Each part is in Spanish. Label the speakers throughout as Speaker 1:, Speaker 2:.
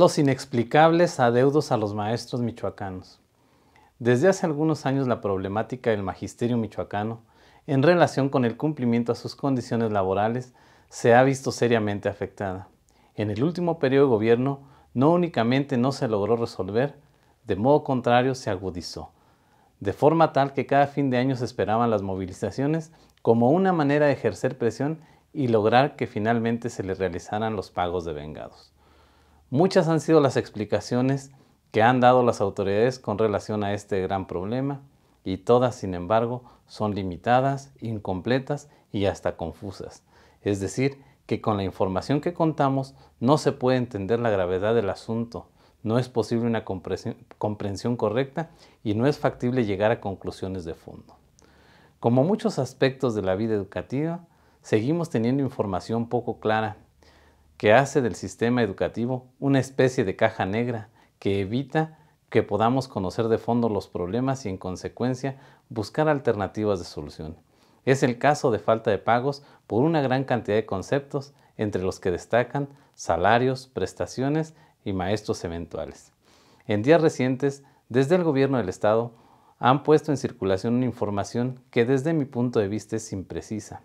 Speaker 1: Los inexplicables adeudos a los maestros michoacanos. Desde hace algunos años la problemática del magisterio michoacano en relación con el cumplimiento a sus condiciones laborales se ha visto seriamente afectada. En el último periodo de gobierno no únicamente no se logró resolver, de modo contrario se agudizó, de forma tal que cada fin de año se esperaban las movilizaciones como una manera de ejercer presión y lograr que finalmente se le realizaran los pagos de vengados. Muchas han sido las explicaciones que han dado las autoridades con relación a este gran problema y todas, sin embargo, son limitadas, incompletas y hasta confusas. Es decir, que con la información que contamos no se puede entender la gravedad del asunto, no es posible una comprensión correcta y no es factible llegar a conclusiones de fondo. Como muchos aspectos de la vida educativa, seguimos teniendo información poco clara que hace del sistema educativo una especie de caja negra que evita que podamos conocer de fondo los problemas y en consecuencia buscar alternativas de solución. Es el caso de falta de pagos por una gran cantidad de conceptos, entre los que destacan salarios, prestaciones y maestros eventuales. En días recientes, desde el gobierno del Estado, han puesto en circulación una información que desde mi punto de vista es imprecisa,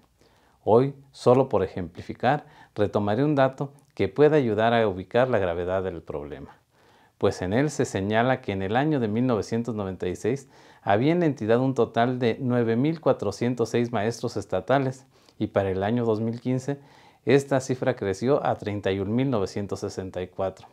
Speaker 1: Hoy, solo por ejemplificar, retomaré un dato que puede ayudar a ubicar la gravedad del problema, pues en él se señala que en el año de 1996 había en la entidad un total de 9.406 maestros estatales y para el año 2015 esta cifra creció a 31.964.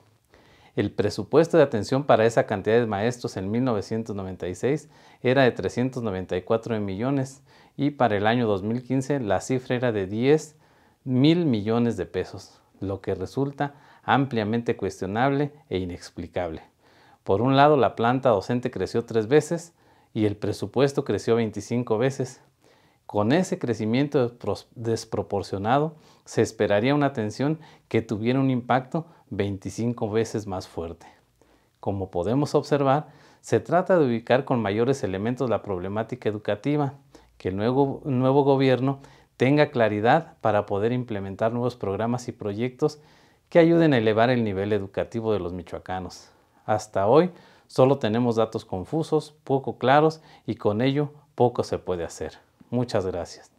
Speaker 1: El presupuesto de atención para esa cantidad de maestros en 1996 era de 394 millones y para el año 2015 la cifra era de 10 mil millones de pesos, lo que resulta ampliamente cuestionable e inexplicable. Por un lado, la planta docente creció tres veces y el presupuesto creció 25 veces, con ese crecimiento desproporcionado, se esperaría una tensión que tuviera un impacto 25 veces más fuerte. Como podemos observar, se trata de ubicar con mayores elementos la problemática educativa, que el nuevo, gobierno tenga claridad para poder implementar nuevos programas y proyectos que ayuden a elevar el nivel educativo de los michoacanos. Hasta hoy solo tenemos datos confusos, poco claros y con ello poco se puede hacer. Muchas gracias.